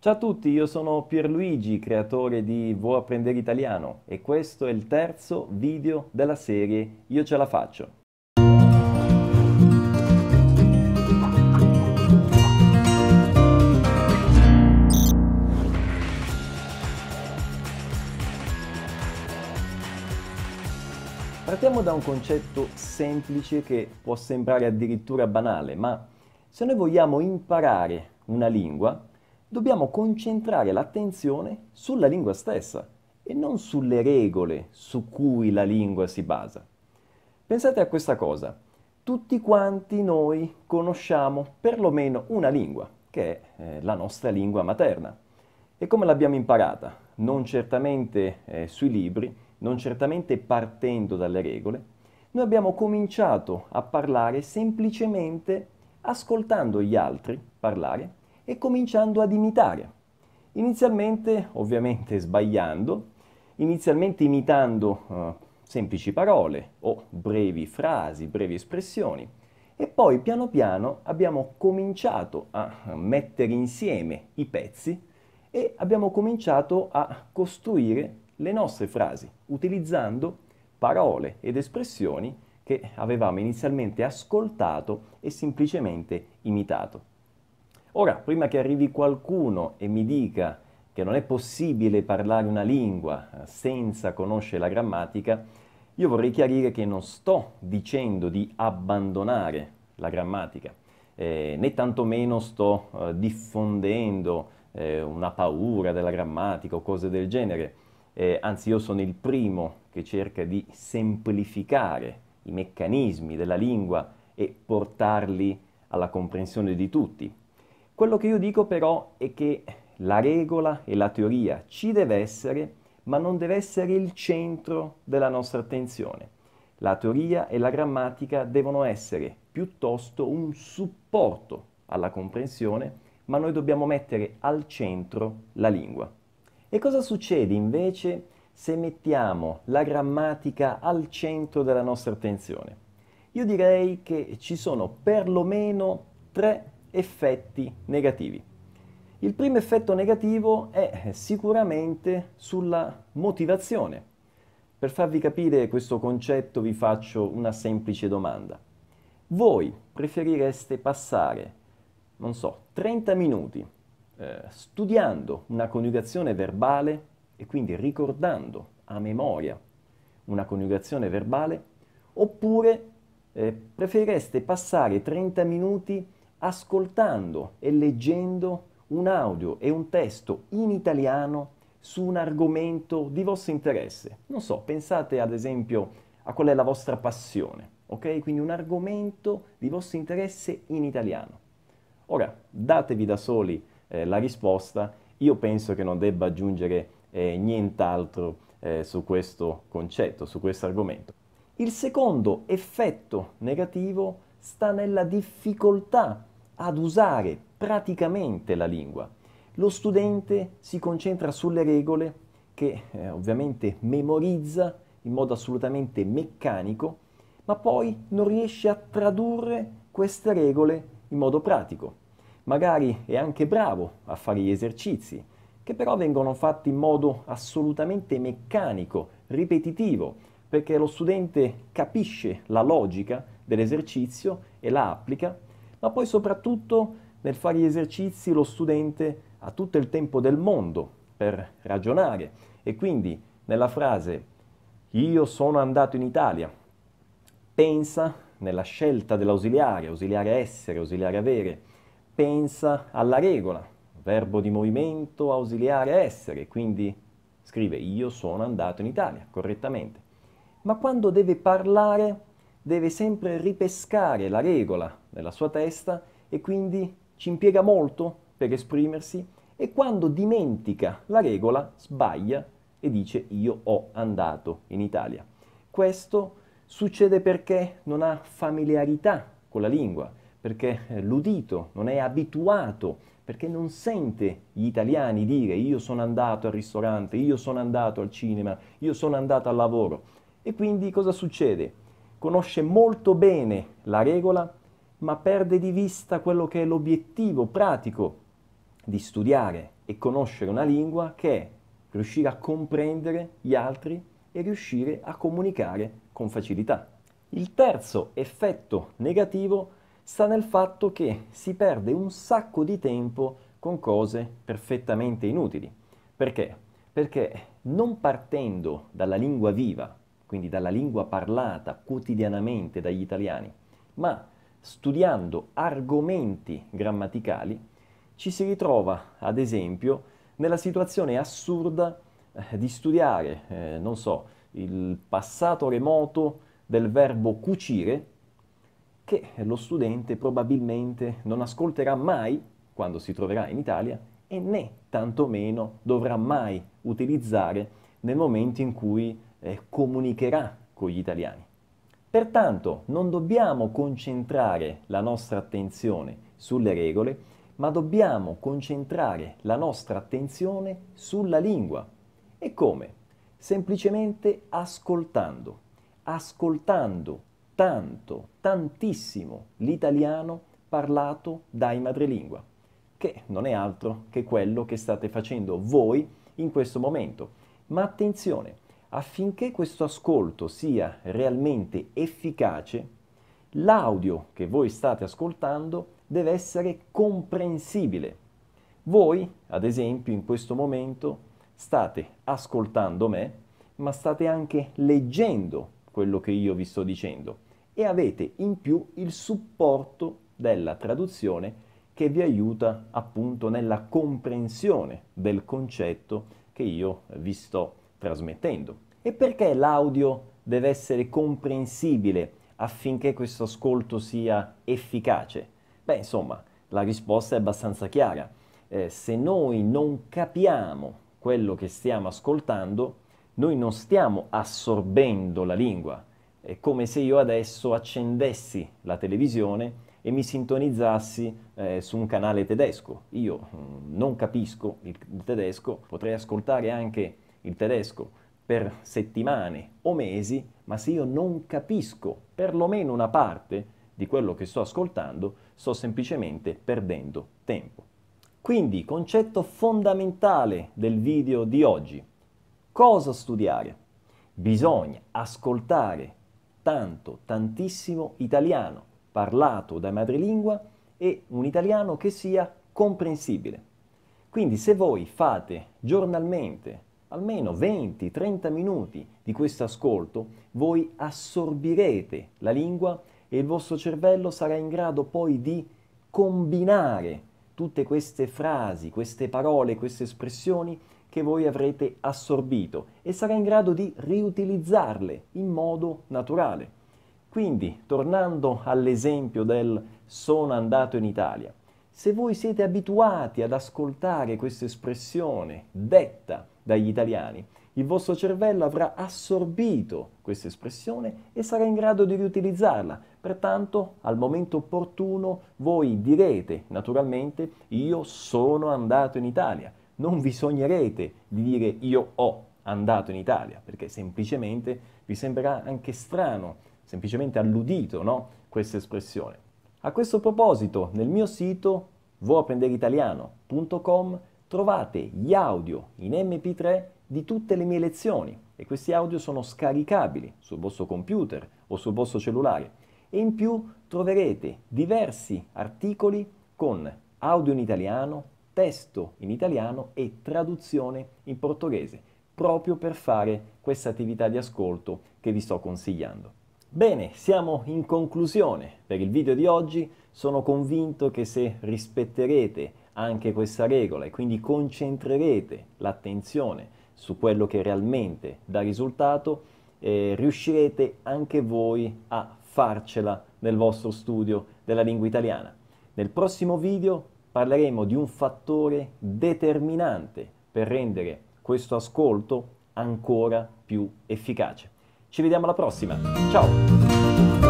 Ciao a tutti, io sono Pierluigi, creatore di Vuoi apprendere italiano e questo è il terzo video della serie Io ce la faccio. Partiamo da un concetto semplice che può sembrare addirittura banale, ma se noi vogliamo imparare una lingua, dobbiamo concentrare l'attenzione sulla lingua stessa e non sulle regole su cui la lingua si basa. Pensate a questa cosa. Tutti quanti noi conosciamo perlomeno una lingua, che è eh, la nostra lingua materna. E come l'abbiamo imparata? Non certamente eh, sui libri, non certamente partendo dalle regole. Noi abbiamo cominciato a parlare semplicemente ascoltando gli altri parlare e cominciando ad imitare. Inizialmente, ovviamente sbagliando, inizialmente imitando eh, semplici parole o brevi frasi, brevi espressioni, e poi piano piano abbiamo cominciato a mettere insieme i pezzi e abbiamo cominciato a costruire le nostre frasi utilizzando parole ed espressioni che avevamo inizialmente ascoltato e semplicemente imitato. Ora, prima che arrivi qualcuno e mi dica che non è possibile parlare una lingua eh, senza conoscere la grammatica, io vorrei chiarire che non sto dicendo di abbandonare la grammatica, eh, né tantomeno sto eh, diffondendo eh, una paura della grammatica o cose del genere. Eh, anzi, io sono il primo che cerca di semplificare i meccanismi della lingua e portarli alla comprensione di tutti. Quello che io dico però è che la regola e la teoria ci deve essere, ma non deve essere il centro della nostra attenzione. La teoria e la grammatica devono essere piuttosto un supporto alla comprensione, ma noi dobbiamo mettere al centro la lingua. E cosa succede invece se mettiamo la grammatica al centro della nostra attenzione? Io direi che ci sono perlomeno tre effetti negativi. Il primo effetto negativo è eh, sicuramente sulla motivazione. Per farvi capire questo concetto vi faccio una semplice domanda. Voi preferireste passare, non so, 30 minuti eh, studiando una coniugazione verbale e quindi ricordando a memoria una coniugazione verbale oppure eh, preferireste passare 30 minuti ascoltando e leggendo un audio e un testo in italiano su un argomento di vostro interesse. Non so, pensate ad esempio a qual è la vostra passione, ok? Quindi un argomento di vostro interesse in italiano. Ora, datevi da soli eh, la risposta, io penso che non debba aggiungere eh, nient'altro eh, su questo concetto, su questo argomento. Il secondo effetto negativo sta nella difficoltà ad usare praticamente la lingua. Lo studente si concentra sulle regole che eh, ovviamente memorizza in modo assolutamente meccanico, ma poi non riesce a tradurre queste regole in modo pratico. Magari è anche bravo a fare gli esercizi, che però vengono fatti in modo assolutamente meccanico, ripetitivo, perché lo studente capisce la logica dell'esercizio e la applica, ma poi soprattutto nel fare gli esercizi lo studente ha tutto il tempo del mondo per ragionare e quindi nella frase io sono andato in Italia pensa nella scelta dell'ausiliare, ausiliare essere, ausiliare avere, pensa alla regola, verbo di movimento, ausiliare essere, quindi scrive io sono andato in Italia, correttamente. Ma quando deve parlare deve sempre ripescare la regola nella sua testa e quindi ci impiega molto per esprimersi e quando dimentica la regola sbaglia e dice io ho andato in Italia. Questo succede perché non ha familiarità con la lingua, perché eh, l'udito non è abituato, perché non sente gli italiani dire io sono andato al ristorante, io sono andato al cinema, io sono andato al lavoro. E quindi cosa succede? conosce molto bene la regola, ma perde di vista quello che è l'obiettivo pratico di studiare e conoscere una lingua che è riuscire a comprendere gli altri e riuscire a comunicare con facilità. Il terzo effetto negativo sta nel fatto che si perde un sacco di tempo con cose perfettamente inutili. Perché? Perché non partendo dalla lingua viva, quindi dalla lingua parlata quotidianamente dagli italiani, ma studiando argomenti grammaticali ci si ritrova, ad esempio, nella situazione assurda eh, di studiare, eh, non so, il passato remoto del verbo cucire, che lo studente probabilmente non ascolterà mai quando si troverà in Italia e né tantomeno dovrà mai utilizzare nel momento in cui eh, comunicherà con gli italiani. Pertanto non dobbiamo concentrare la nostra attenzione sulle regole, ma dobbiamo concentrare la nostra attenzione sulla lingua. E come? Semplicemente ascoltando, ascoltando tanto, tantissimo l'italiano parlato dai madrelingua, che non è altro che quello che state facendo voi in questo momento. Ma attenzione, Affinché questo ascolto sia realmente efficace, l'audio che voi state ascoltando deve essere comprensibile. Voi, ad esempio, in questo momento state ascoltando me, ma state anche leggendo quello che io vi sto dicendo e avete in più il supporto della traduzione che vi aiuta appunto nella comprensione del concetto che io vi sto dicendo trasmettendo. E perché l'audio deve essere comprensibile affinché questo ascolto sia efficace? Beh, insomma, la risposta è abbastanza chiara. Eh, se noi non capiamo quello che stiamo ascoltando, noi non stiamo assorbendo la lingua. È come se io adesso accendessi la televisione e mi sintonizzassi eh, su un canale tedesco. Io mh, mm, non capisco il tedesco, potrei ascoltare anche il tedesco per settimane o mesi, ma se io non capisco perlomeno una parte di quello che sto ascoltando, sto semplicemente perdendo tempo. Quindi, concetto fondamentale del video di oggi. Cosa studiare? Bisogna ascoltare tanto, tantissimo italiano parlato da madrelingua e un italiano che sia comprensibile. Quindi se voi fate giornalmente almeno 20-30 minuti di questo ascolto, voi assorbirete la lingua e il vostro cervello sarà in grado poi di combinare tutte queste frasi, queste parole, queste espressioni che voi avrete assorbito e sarà in grado di riutilizzarle in modo naturale. Quindi, tornando all'esempio del sono andato in Italia, se voi siete abituati ad ascoltare questa espressione detta dagli italiani. Il vostro cervello avrà assorbito questa espressione e sarà in grado di riutilizzarla. Pertanto, al momento opportuno, voi direte naturalmente io sono andato in Italia. Non vi sognerete di dire io ho andato in Italia, perché semplicemente vi sembrerà anche strano, semplicemente alludito, no? Questa espressione. A questo proposito, nel mio sito vuoaprendereitaliano.com trovate gli audio in MP3 di tutte le mie lezioni e questi audio sono scaricabili sul vostro computer o sul vostro cellulare e in più troverete diversi articoli con audio in italiano, testo in italiano e traduzione in portoghese proprio per fare questa attività di ascolto che vi sto consigliando. Bene, siamo in conclusione per il video di oggi, sono convinto che se rispetterete anche questa regola e quindi concentrerete l'attenzione su quello che realmente dà risultato, eh, riuscirete anche voi a farcela nel vostro studio della lingua italiana. Nel prossimo video parleremo di un fattore determinante per rendere questo ascolto ancora più efficace. Ci vediamo alla prossima, ciao!